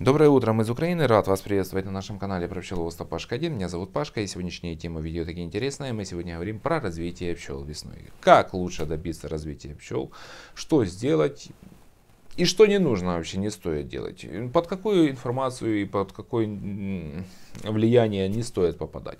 Доброе утро, мы из Украины. Рад вас приветствовать на нашем канале про пчеловодство Пашка 1. Меня зовут Пашка и сегодняшняя тема видео такие интересные. Мы сегодня говорим про развитие пчел весной. Как лучше добиться развития пчел, что сделать и что не нужно вообще, не стоит делать. Под какую информацию и под какое влияние не стоит попадать.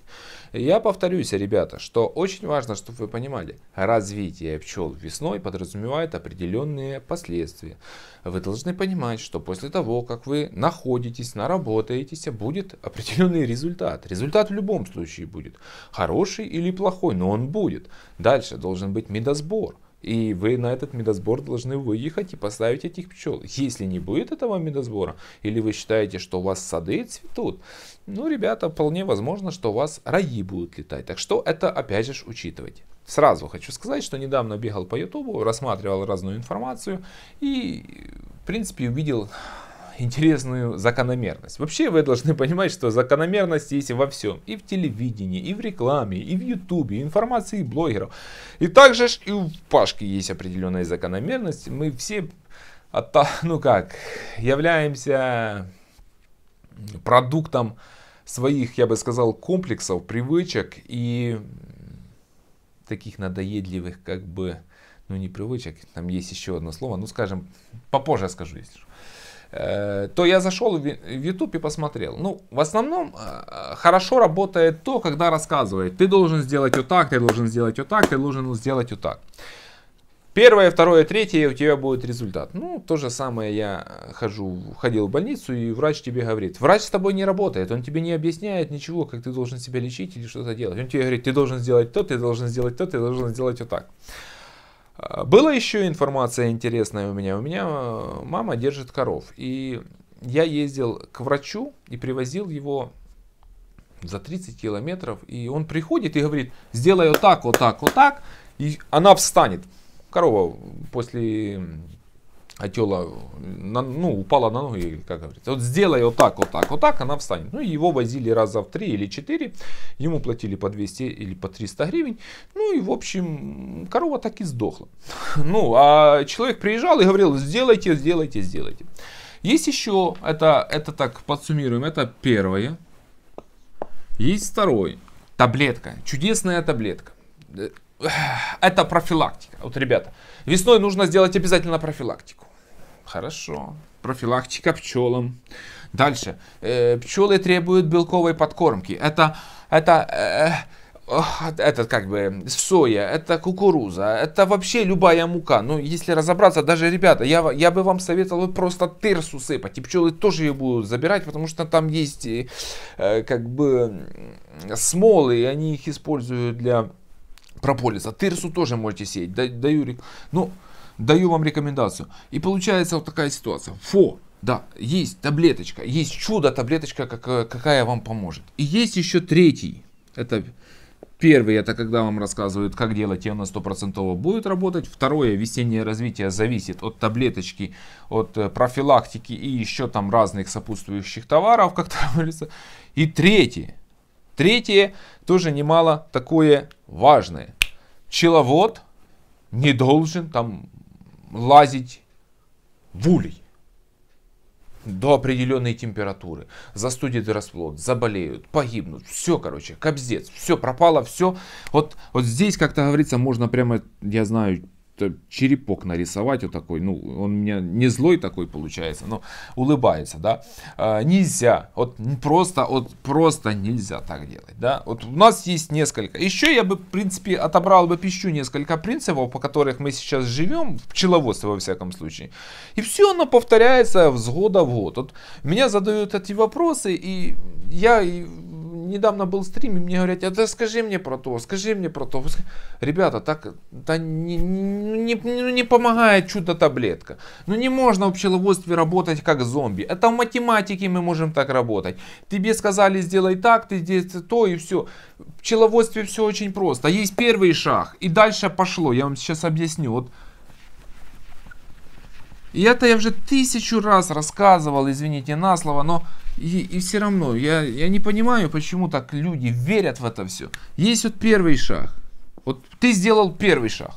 Я повторюсь, ребята, что очень важно, чтобы вы понимали, развитие пчел весной подразумевает определенные последствия. Вы должны понимать, что после того, как вы находитесь, наработаетесь, будет определенный результат. Результат в любом случае будет. Хороший или плохой, но он будет. Дальше должен быть медосбор. И вы на этот медосбор должны выехать и поставить этих пчел. Если не будет этого медосбора, или вы считаете, что у вас сады цветут, ну, ребята, вполне возможно, что у вас раи будут летать. Так что это, опять же, учитывайте. Сразу хочу сказать, что недавно бегал по Ютубу, рассматривал разную информацию и, в принципе, увидел интересную закономерность. Вообще вы должны понимать, что закономерность есть во всем. И в телевидении, и в рекламе, и в ютубе, информации блогеров. И также ж и у Пашки есть определенная закономерность. Мы все, от, ну как, являемся продуктом своих, я бы сказал, комплексов, привычек и таких надоедливых, как бы, ну не привычек, там есть еще одно слово, ну скажем, попозже скажу, если что. Э, то я зашел в YouTube и посмотрел. Ну, в основном э, хорошо работает то, когда рассказывает, ты должен сделать вот так, ты должен сделать вот так, ты должен сделать вот так. Первое, второе, третье, у тебя будет результат. Ну, то же самое я хожу, ходил в больницу, и врач тебе говорит, врач с тобой не работает, он тебе не объясняет ничего, как ты должен себя лечить или что-то делать. Он тебе говорит, ты должен сделать то, ты должен сделать то, ты должен сделать вот так. А, была еще информация интересная у меня. У меня э, мама держит коров. И я ездил к врачу и привозил его за 30 километров. И он приходит и говорит, сделай вот так, вот так, вот так. И она встанет. Корова после отела, на, ну, упала на ноги, как говорится. Вот сделай вот так, вот так, вот так, она встанет. Ну, его возили раза в три или четыре, ему платили по 200 или по 300 гривен. Ну, и, в общем, корова так и сдохла. Ну, а человек приезжал и говорил, сделайте, сделайте, сделайте. Есть еще, это, это так подсуммируем, это первое. Есть второй. Таблетка, чудесная таблетка. Это профилактика. Вот, ребята, весной нужно сделать обязательно профилактику. Хорошо. Профилактика пчелам. Дальше. Э, пчелы требуют белковой подкормки. Это, это, э, э, это как бы соя, это кукуруза, это вообще любая мука. Ну, если разобраться, даже, ребята, я, я бы вам советовал просто тырсу сыпать. И пчелы тоже ее будут забирать, потому что там есть э, как бы смолы, и они их используют для прополиса. Тырсу тоже можете сеять. Да, да Юрик. Ну, даю вам рекомендацию. И получается вот такая ситуация. Фо, да, есть таблеточка, есть чудо-таблеточка, как э, какая вам поможет. И есть еще третий. Это первый, это когда вам рассказывают, как делать, и она стопроцентово будет работать. Второе, весеннее развитие зависит от таблеточки, от э, профилактики и еще там разных сопутствующих товаров, как там говорится. И третье, третье, тоже немало такое важное. Пчеловод не должен там лазить в улей до определенной температуры, застудит расплод, заболеют, погибнут, все, короче, кобздец, все пропало, все. Вот, вот здесь, как-то говорится, можно прямо, я знаю, черепок нарисовать вот такой, ну, он меня не злой такой получается, но улыбается, да, а, нельзя, вот просто, вот просто нельзя так делать, да, вот у нас есть несколько, еще я бы, в принципе, отобрал бы пищу несколько принципов, по которых мы сейчас живем, в пчеловодстве во всяком случае, и все оно повторяется с года в год, вот меня задают эти вопросы, и я недавно был стрим, и мне говорят, а ты скажи мне про то, скажи мне про то. Ребята, так да не, не, не, ну не помогает чудо-таблетка. Ну не можно в пчеловодстве работать как зомби. Это в математике мы можем так работать. Тебе сказали сделай так, ты здесь то и все. В пчеловодстве все очень просто. Есть первый шаг, и дальше пошло. Я вам сейчас объясню. Вот и это я уже тысячу раз рассказывал, извините на слово, но и, и все равно, я, я не понимаю, почему так люди верят в это все. Есть вот первый шаг. Вот ты сделал первый шаг.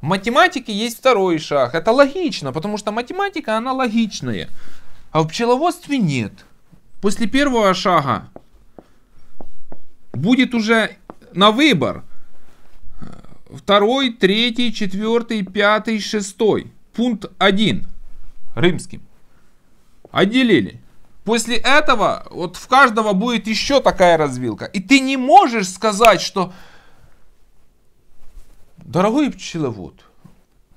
В математике есть второй шаг. Это логично, потому что математика, она логичная. А в пчеловодстве нет. После первого шага будет уже на выбор второй, третий, четвертый, пятый, шестой. Пункт один Римским. Отделили. После этого вот в каждого будет еще такая развилка. И ты не можешь сказать, что дорогой пчеловод,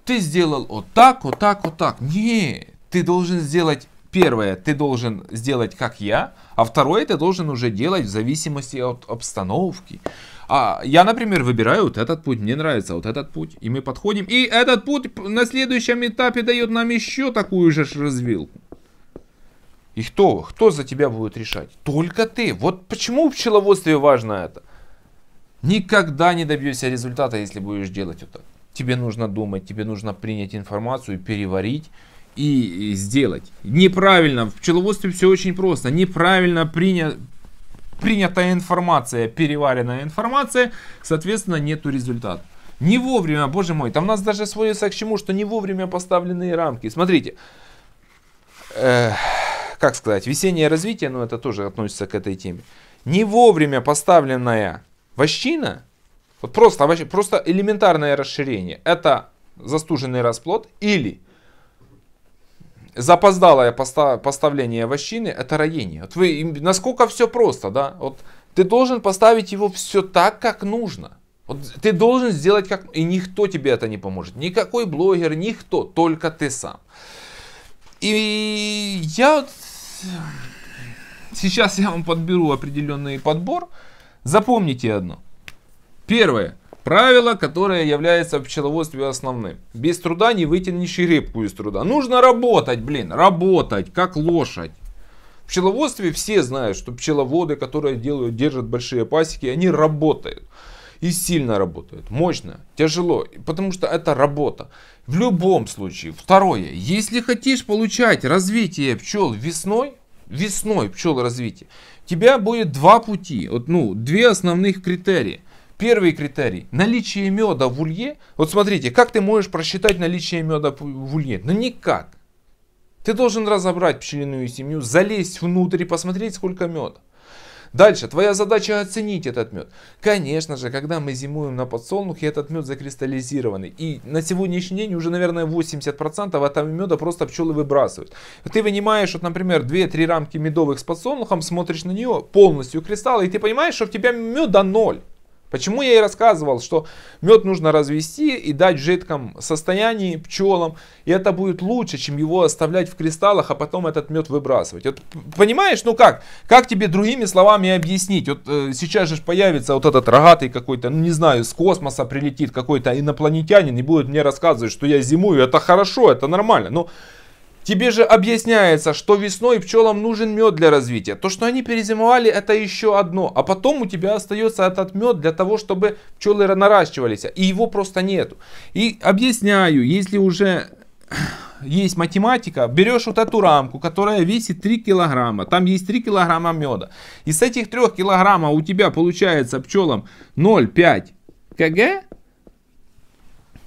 ты сделал вот так, вот так, вот так. Не, ты должен сделать первое, ты должен сделать как я, а второе ты должен уже делать в зависимости от обстановки. А я, например, выбираю вот этот путь, мне нравится вот этот путь, и мы подходим. И этот путь на следующем этапе дает нам еще такую же развилку. И кто, кто за тебя будет решать? Только ты. Вот почему в пчеловодстве важно это? Никогда не добьешься результата, если будешь делать это. Тебе нужно думать, тебе нужно принять информацию, переварить и сделать. Неправильно, в пчеловодстве все очень просто. Неправильно приня... принятая информация, переваренная информация, соответственно, нету результата. Не вовремя, боже мой, там у нас даже сводится к чему, что не вовремя поставленные рамки. Смотрите. Эх как сказать, весеннее развитие, но это тоже относится к этой теме, не вовремя поставленная вощина, вот просто, просто элементарное расширение, это застуженный расплод или запоздалое поставление вощины, это роение. Вот вы, насколько все просто, да? Вот ты должен поставить его все так, как нужно. Вот ты должен сделать как... И никто тебе это не поможет. Никакой блогер, никто, только ты сам. И я вот... Сейчас я вам подберу определенный подбор. Запомните одно. Первое. Правило, которое является в пчеловодстве основным. Без труда не вытянешь и репку из труда. Нужно работать, блин, работать, как лошадь. В пчеловодстве все знают, что пчеловоды, которые делают, держат большие пасеки, они работают. И сильно работает, мощно, тяжело, потому что это работа. В любом случае. Второе, если хочешь получать развитие пчел весной, весной пчел развития, у тебя будет два пути, вот, ну, две основных критерии. Первый критерий – наличие меда в улье. Вот смотрите, как ты можешь просчитать наличие меда в улье? Ну никак. Ты должен разобрать пчелиную семью, залезть внутрь и посмотреть, сколько меда. Дальше, твоя задача оценить этот мед. Конечно же, когда мы зимуем на подсолнухе, этот мед закристаллизированный. И на сегодняшний день уже, наверное, 80% этого меда просто пчелы выбрасывают. Ты вынимаешь, вот, например, 2-3 рамки медовых с подсолнухом, смотришь на нее, полностью кристаллы, и ты понимаешь, что у тебя меда ноль. Почему я и рассказывал, что мед нужно развести и дать в жидком состоянии пчелам, и это будет лучше, чем его оставлять в кристаллах, а потом этот мед выбрасывать. Вот, понимаешь, ну как? Как тебе другими словами объяснить? Вот э, сейчас же появится вот этот рогатый какой-то, ну не знаю, с космоса прилетит какой-то инопланетянин и будет мне рассказывать, что я зимую, это хорошо, это нормально. Но ну, Тебе же объясняется, что весной пчелам нужен мед для развития. То, что они перезимовали, это еще одно. А потом у тебя остается этот мед для того, чтобы пчелы наращивались. И его просто нету. И объясняю, если уже есть математика, берешь вот эту рамку, которая весит 3 килограмма, там есть 3 килограмма меда. И с этих 3 килограмма у тебя получается пчелам 0,5 кг.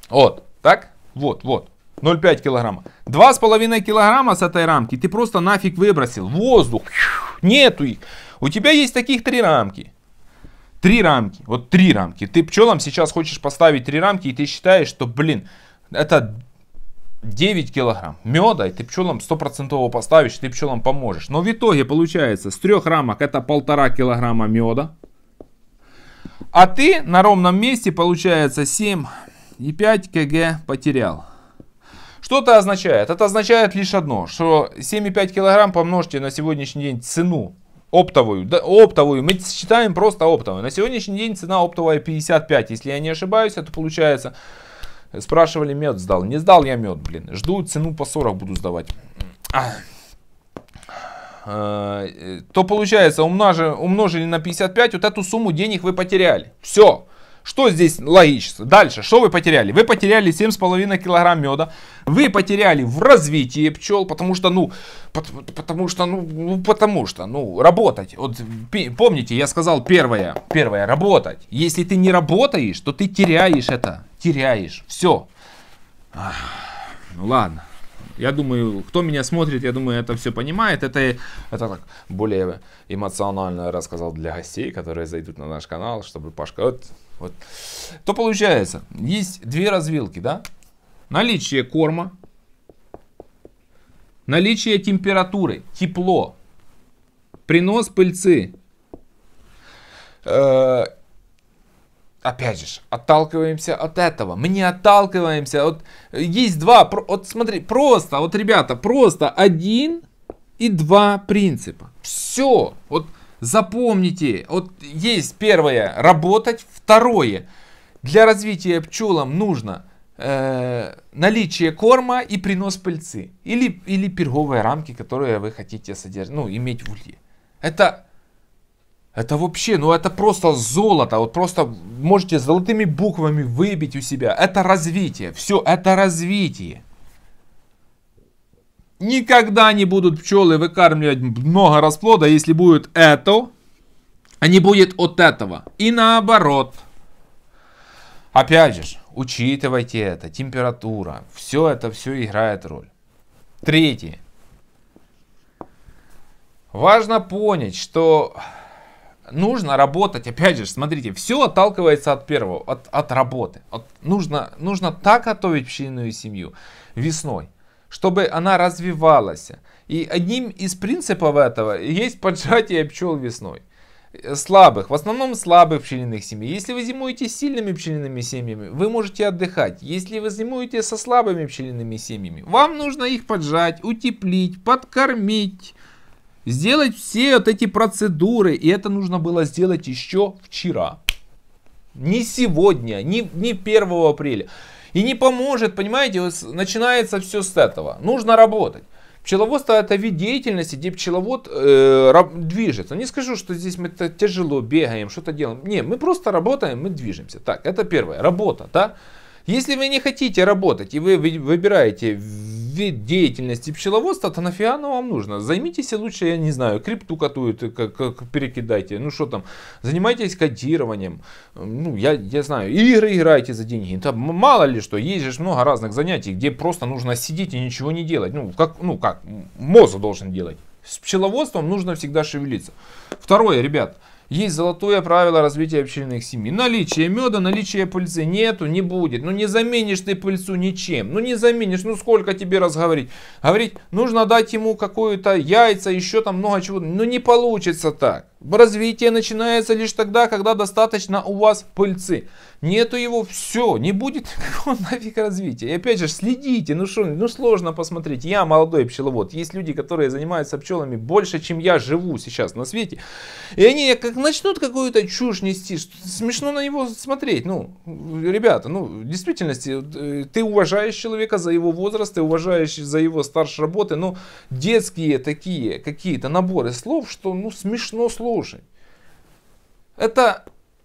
Вот, так? Вот, вот. 0,5 килограмма. 2,5 килограмма с этой рамки ты просто нафиг выбросил. Воздух. Нету их. У тебя есть таких три рамки. Три рамки. Вот три рамки. Ты пчелам сейчас хочешь поставить три рамки, и ты считаешь, что, блин, это 9 килограмм меда, и ты пчелам стопроцентово поставишь, ты пчелам поможешь. Но в итоге получается, с трех рамок это полтора килограмма меда. А ты на ровном месте, получается, 7,5 кг потерял. Что это означает? Это означает лишь одно, что 7,5 килограмм помножьте на сегодняшний день цену оптовую, да, оптовую, мы считаем просто оптовую. На сегодняшний день цена оптовая 55, если я не ошибаюсь, это получается... Спрашивали, мед сдал. Не сдал я мед, блин. Жду цену по 40 буду сдавать. А, э, э, то получается, умножили, умножили на 55, вот эту сумму денег вы потеряли. Все. Что здесь логично? Дальше, что вы потеряли? Вы потеряли 7,5 килограмм меда, вы потеряли в развитии пчел, потому что, ну, потому что, ну, ну, потому что, ну, работать. Вот помните, я сказал первое, первое, работать. Если ты не работаешь, то ты теряешь это, теряешь, все. ну ладно. Я думаю, кто меня смотрит, я думаю, это все понимает. Это, это так более эмоционально рассказал для гостей, которые зайдут на наш канал, чтобы Пашка... Вот, вот. То получается, есть две развилки, да? Наличие корма, наличие температуры, тепло, принос пыльцы. Э, опять же, отталкиваемся от этого. Мы не отталкиваемся. Вот есть два, вот смотри, просто, вот ребята, просто один и два принципа. Все. Вот Запомните, вот есть первое, работать. Второе, для развития пчелам нужно э, наличие корма и принос пыльцы. Или, или перговые рамки, которые вы хотите содержать, ну, иметь в улье. Это, это вообще, ну это просто золото. Вот просто можете золотыми буквами выбить у себя. Это развитие. Все, это развитие. Никогда не будут пчелы выкармливать много расплода, если будет это, а не будет от этого. И наоборот. Опять же, учитывайте это, температура, все это все играет роль. Третье. Важно понять, что нужно работать, опять же, смотрите, все отталкивается от первого, от, от работы. От, нужно, нужно так готовить пчелиную семью весной чтобы она развивалась. И одним из принципов этого есть поджатие пчел весной. Слабых, в основном слабых пчелиных семей. Если вы зимуете с сильными пчелиными семьями, вы можете отдыхать. Если вы зимуете со слабыми пчелиными семьями, вам нужно их поджать, утеплить, подкормить. Сделать все вот эти процедуры, и это нужно было сделать еще вчера. Не сегодня, не, не 1 апреля. И не поможет, понимаете, вот начинается все с этого. Нужно работать. Пчеловодство это вид деятельности, где пчеловод э, движется. Не скажу, что здесь мы тяжело бегаем, что-то делаем. Не, мы просто работаем, мы движемся. Так, это первое. Работа, да? Если вы не хотите работать и вы выбираете вид деятельности пчеловодства, то нафига оно вам нужно? Займитесь лучше, я не знаю, крипту катуют, э, как, как перекидайте, ну что там, занимайтесь кодированием, ну я, я знаю, игры играйте за деньги, там мало ли что, есть же много разных занятий, где просто нужно сидеть и ничего не делать, ну как, ну как, мозг должен делать. С пчеловодством нужно всегда шевелиться. Второе, ребят, есть золотое правило развития пчельных семей. Наличие меда, наличие пыльцы нету, не будет. Ну не заменишь ты пыльцу ничем. Ну не заменишь, ну сколько тебе раз говорить. Говорить, нужно дать ему какую-то яйца, еще там много чего. Ну не получится так. Развитие начинается лишь тогда, когда достаточно у вас пыльцы. Нету его, все, не будет никакого нафиг развития. И опять же, следите, ну что, ну сложно посмотреть. Я молодой пчеловод, есть люди, которые занимаются пчелами больше, чем я живу сейчас на свете. И они как начнут какую-то чушь нести, смешно на него смотреть. Ну, ребята, ну, в действительности, э, ты уважаешь человека за его возраст, ты уважаешь за его старше работы, но детские такие какие-то наборы слов, что ну смешно сложно слушай, это,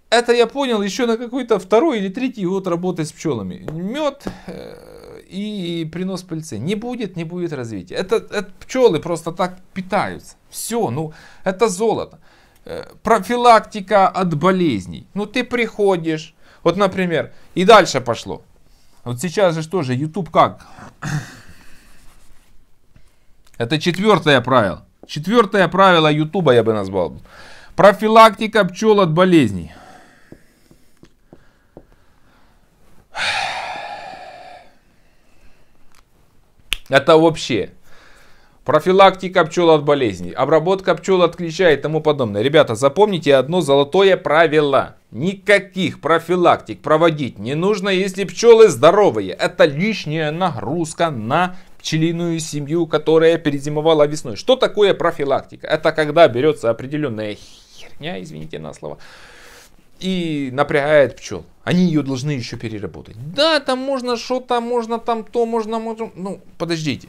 это я понял еще на какой-то второй или третий год работы с пчелами. Мед э, и принос пыльцы. Не будет, не будет развития. Это, это пчелы просто так питаются. Все, ну это золото. Э, профилактика от болезней. Ну ты приходишь, вот, например, и дальше пошло. Вот сейчас же что же YouTube как? Это четвертое правило. Четвертое правило Ютуба я бы назвал. Профилактика пчел от болезней. Это вообще. Профилактика пчел от болезней, обработка пчел от клеща и тому подобное. Ребята, запомните одно золотое правило. Никаких профилактик проводить не нужно, если пчелы здоровые. Это лишняя нагрузка на пчелиную семью, которая перезимовала весной. Что такое профилактика? Это когда берется определенная херня, извините на слово, и напрягает пчел. Они ее должны еще переработать. Да, там можно что-то, можно там то, можно, можно. Ну, подождите.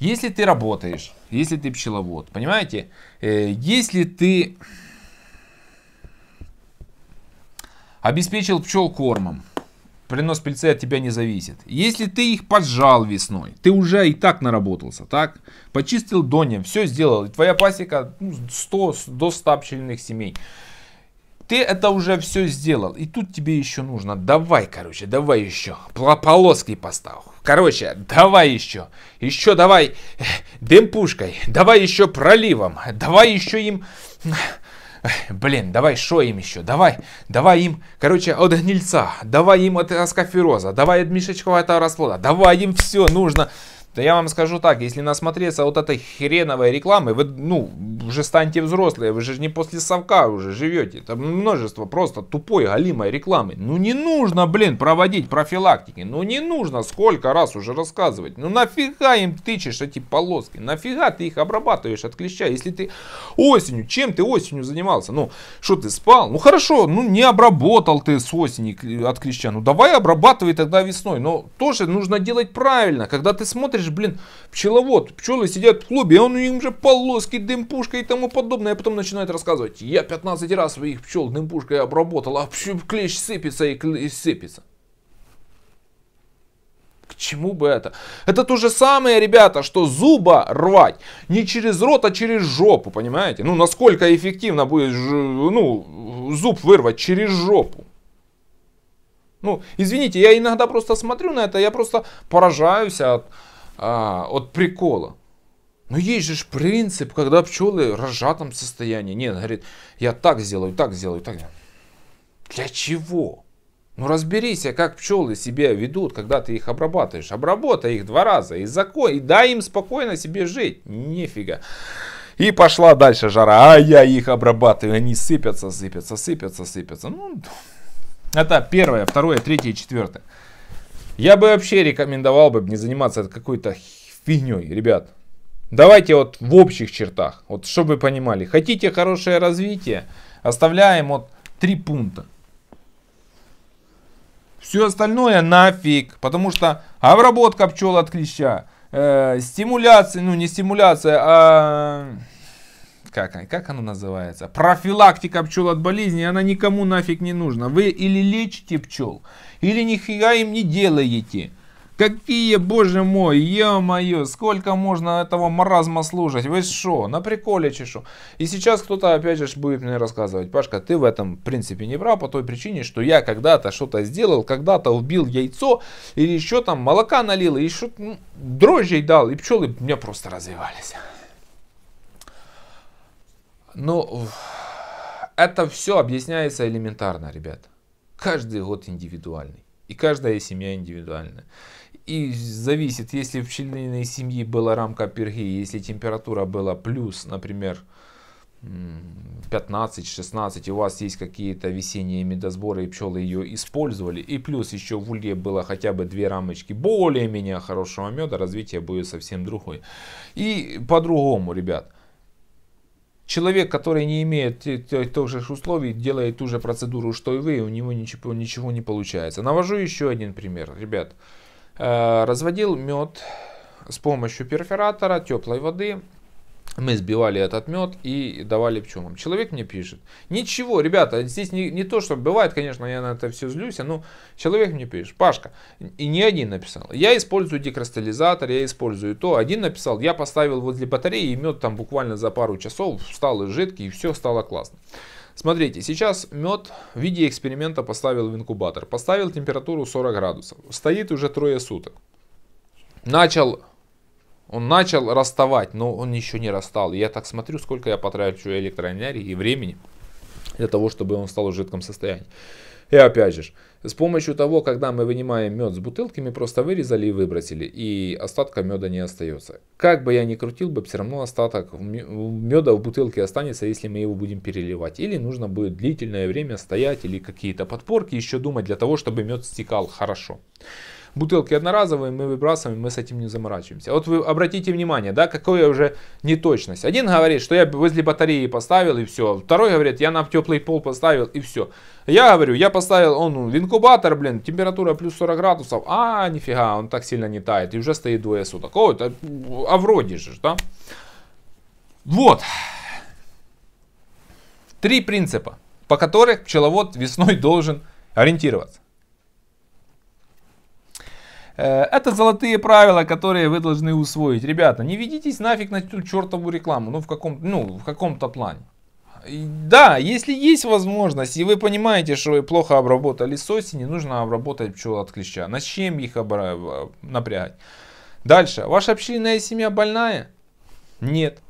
Если ты работаешь, если ты пчеловод, понимаете, э, если ты обеспечил пчел кормом, принос пыльцы от тебя не зависит. Если ты их поджал весной, ты уже и так наработался, так? Почистил донем, все сделал. твоя пасека ну, 100 до 100 пчельных семей. Ты это уже все сделал. И тут тебе еще нужно. Давай, короче, давай еще. Полоски поставь. Короче, давай еще. Еще давай э, дым пушкой. Давай еще проливом. Давай еще им блин, давай шо им еще, давай, давай им, короче, от гнильца, давай им от аскофероза, давай от мешечкового расплода, давай им все нужно. Да я вам скажу так, если насмотреться вот этой хреновой рекламы, вы, ну, уже станьте взрослые, вы же не после совка уже живете. это множество просто тупой, галимой рекламы. Ну не нужно, блин, проводить профилактики. Ну не нужно сколько раз уже рассказывать. Ну нафига им тычешь эти полоски? Нафига ты их обрабатываешь от клеща, если ты осенью, чем ты осенью занимался? Ну, что ты спал? Ну хорошо, ну не обработал ты с осени от клеща. Ну давай обрабатывай тогда весной. Но тоже нужно делать правильно. Когда ты смотришь смотришь, блин, пчеловод, пчелы сидят в клубе, он им же полоски, дымпушка и тому подобное, а потом начинает рассказывать, я 15 раз своих пчел дымпушкой обработал, а клещ сыпется и, и сыпется. К чему бы это? Это то же самое, ребята, что зуба рвать не через рот, а через жопу, понимаете? Ну, насколько эффективно будет ну, зуб вырвать через жопу? Ну, извините, я иногда просто смотрю на это, я просто поражаюсь от а, от прикола. Но ну, есть же принцип, когда пчелы в разжатом состоянии. Нет, говорит, я так сделаю, так сделаю, так сделаю. Для чего? Ну разберись, а как пчелы себя ведут, когда ты их обрабатываешь. Обработай их два раза и закон, и дай им спокойно себе жить. Нифига. И пошла дальше жара. А я их обрабатываю, они сыпятся, сыпятся, сыпятся, сыпятся. Ну, это первое, второе, третье, четвертое. Я бы вообще рекомендовал бы не заниматься какой-то фигней, ребят. Давайте вот в общих чертах, вот чтобы вы понимали. Хотите хорошее развитие, оставляем вот три пункта. Все остальное нафиг, потому что обработка пчел от клеща, э, стимуляция, ну не стимуляция, а как, как оно называется? Профилактика пчел от болезни, она никому нафиг не нужна. Вы или лечите пчел, или нихера им не делаете. Какие, боже мой, ё-моё, сколько можно этого маразма служить? Вы шо, на приколе чешу? И сейчас кто-то опять же будет мне рассказывать, Пашка, ты в этом в принципе не прав, по той причине, что я когда-то что-то сделал, когда-то убил яйцо, или еще там молока налил, и еще ну, дрожжей дал, и пчелы меня просто развивались. Ну, это все объясняется элементарно, ребят. Каждый год индивидуальный. И каждая семья индивидуальная. И зависит, если в пчелиной семьи была рамка перги, если температура была плюс, например, 15-16, у вас есть какие-то весенние медосборы, и пчелы ее использовали, и плюс еще в улье было хотя бы две рамочки более-менее хорошего меда, развитие будет совсем другое. И по-другому, ребят, Человек, который не имеет тех же условий, делает ту же процедуру, что и вы, у него ничего, ничего не получается. Навожу еще один пример, ребят. Э, разводил мед с помощью перфоратора теплой воды мы сбивали этот мед и давали пчелам. Человек мне пишет, ничего, ребята, здесь не, не то, что бывает, конечно, я на это все злюсь, но человек мне пишет, Пашка, и не один написал, я использую декристаллизатор, я использую то, один написал, я поставил возле батареи, и мед там буквально за пару часов стал жидкий, и все стало классно. Смотрите, сейчас мед в виде эксперимента поставил в инкубатор, поставил температуру 40 градусов, стоит уже трое суток. Начал он начал расставать, но он еще не расстал. Я так смотрю, сколько я потрачу электроэнергии и времени для того, чтобы он стал в жидком состоянии. И опять же, с помощью того, когда мы вынимаем мед с бутылки, мы просто вырезали и выбросили, и остатка меда не остается. Как бы я ни крутил бы, все равно остаток меда в бутылке останется, если мы его будем переливать. Или нужно будет длительное время стоять, или какие-то подпорки еще думать для того, чтобы мед стекал хорошо бутылки одноразовые, мы выбрасываем, мы с этим не заморачиваемся. Вот вы обратите внимание, да, какая уже неточность. Один говорит, что я возле батареи поставил и все. Второй говорит, я на теплый пол поставил и все. Я говорю, я поставил, он в ну, инкубатор, блин, температура плюс 40 градусов. А, нифига, он так сильно не тает. И уже стоит двое суток. О, это, а вроде же, да? Вот. Три принципа, по которых пчеловод весной должен ориентироваться. Э, это золотые правила, которые вы должны усвоить. Ребята, не ведитесь нафиг на эту чертову рекламу, ну в каком-то ну, в каком плане. Да, если есть возможность, и вы понимаете, что вы плохо обработали соси, не нужно обработать пчел от клеща. На чем их обра... Э, напрягать? Дальше. Ваша пчелиная семья больная? Нет.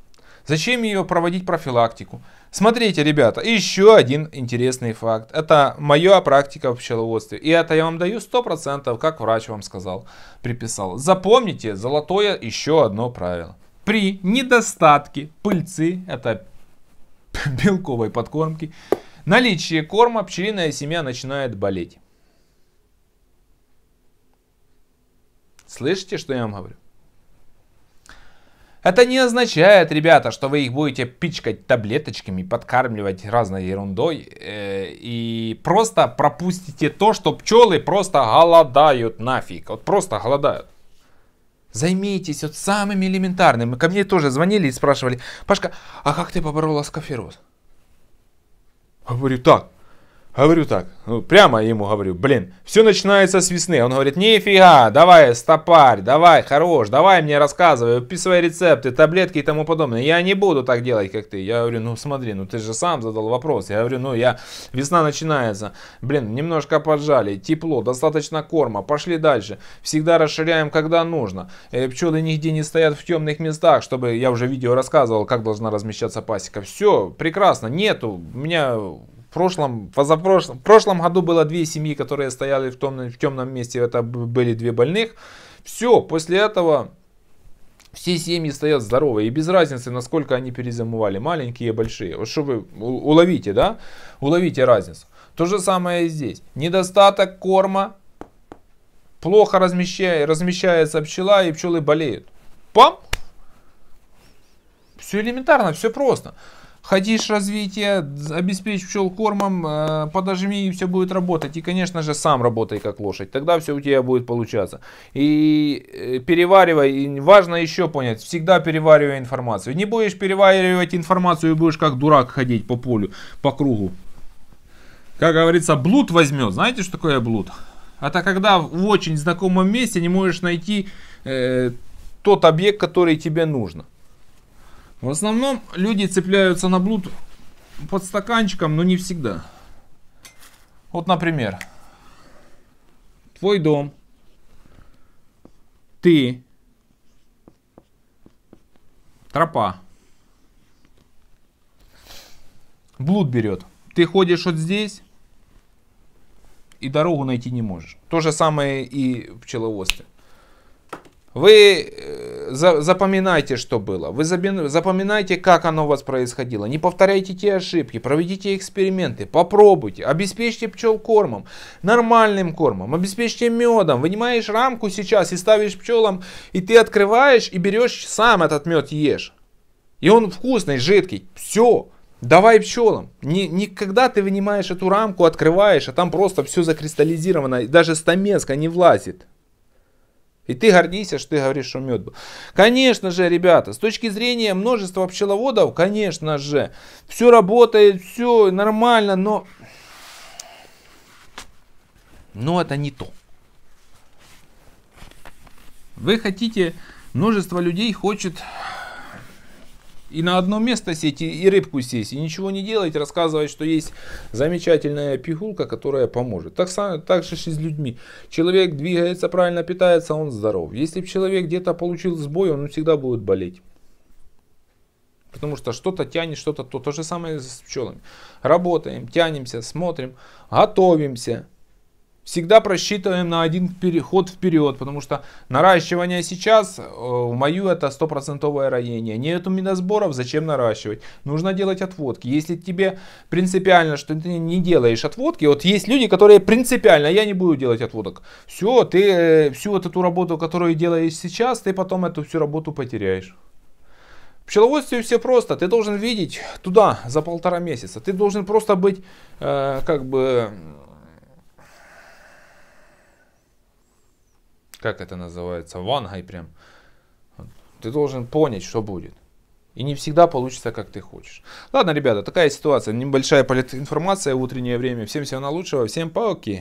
Зачем ее проводить профилактику? Смотрите, ребята, еще один интересный факт. Это моя практика в пчеловодстве. И это я вам даю 100%, как врач вам сказал, приписал. Запомните золотое еще одно правило. При недостатке пыльцы, это белковой подкормки, наличие корма пчелиная семья начинает болеть. Слышите, что я вам говорю? Это не означает, ребята, что вы их будете пичкать таблеточками, подкармливать разной ерундой э, и просто пропустите то, что пчелы просто голодают нафиг. Вот просто голодают. Займитесь вот самым элементарным. Ко мне тоже звонили и спрашивали, Пашка, а как ты поборола скафироз? Я говорю, так, Говорю так, ну прямо ему говорю, блин, все начинается с весны. Он говорит, нифига, давай, стопарь, давай, хорош, давай мне рассказывай, описывай рецепты, таблетки и тому подобное. Я не буду так делать, как ты. Я говорю, ну смотри, ну ты же сам задал вопрос. Я говорю, ну я, весна начинается, блин, немножко поджали, тепло, достаточно корма, пошли дальше. Всегда расширяем, когда нужно. Э, Пчелы нигде не стоят в темных местах, чтобы, я уже видео рассказывал, как должна размещаться пасека. Все, прекрасно, нету, у меня в прошлом, позапрошлом, в прошлом году было две семьи, которые стояли в, том, в темном месте, это были две больных. Все, после этого все семьи стоят здоровые, и без разницы, насколько они перезамывали, маленькие и большие. Вот что вы уловите, да? Уловите разницу. То же самое и здесь. Недостаток корма, плохо размещая, размещается пчела, и пчелы болеют. Пам! Все элементарно, все просто. Хотишь развития, обеспечь пчел кормом, э, подожми и все будет работать. И, конечно же, сам работай как лошадь. Тогда все у тебя будет получаться. И э, переваривай. И важно еще понять, всегда переваривай информацию. Не будешь переваривать информацию и будешь как дурак ходить по полю, по кругу. Как говорится, блуд возьмет. Знаете, что такое блуд? Это а когда в очень знакомом месте не можешь найти э, тот объект, который тебе нужно. В основном люди цепляются на блуд под стаканчиком, но не всегда. Вот, например, твой дом, ты, тропа. Блуд берет. Ты ходишь вот здесь и дорогу найти не можешь. То же самое и в пчеловодстве. Вы э, запоминайте, что было. Вы запоминайте, как оно у вас происходило. Не повторяйте те ошибки, проведите эксперименты, попробуйте. Обеспечьте пчел кормом, нормальным кормом, обеспечьте медом. Вынимаешь рамку сейчас и ставишь пчелам, и ты открываешь и берешь сам этот мед ешь. И он вкусный, жидкий. Все. Давай пчелам. Не, никогда ты вынимаешь эту рамку, открываешь, а там просто все закристаллизировано, даже стамеска не влазит. И ты гордишься, что ты говоришь, что мед был. Конечно же, ребята, с точки зрения множества пчеловодов, конечно же, все работает, все нормально, но... Но это не то. Вы хотите, множество людей хочет и на одно место сесть, и, рыбку сесть, и ничего не делать, рассказывать, что есть замечательная пигулка, которая поможет. Так, так же и с людьми. Человек двигается правильно, питается, он здоров. Если человек где-то получил сбой, он всегда будет болеть. Потому что что-то тянет, что-то то. То же самое с пчелами. Работаем, тянемся, смотрим, готовимся всегда просчитываем на один переход вперед, потому что наращивание сейчас, э, в мою это стопроцентовое роение. Нету миносборов, зачем наращивать? Нужно делать отводки. Если тебе принципиально, что ты не делаешь отводки, вот есть люди, которые принципиально, я не буду делать отводок. Все, ты э, всю вот эту работу, которую делаешь сейчас, ты потом эту всю работу потеряешь. В пчеловодстве все просто. Ты должен видеть туда за полтора месяца. Ты должен просто быть э, как бы как это называется, вангой прям. Ты должен понять, что будет. И не всегда получится, как ты хочешь. Ладно, ребята, такая ситуация. Небольшая политинформация в утреннее время. Всем всего наилучшего, всем пауки.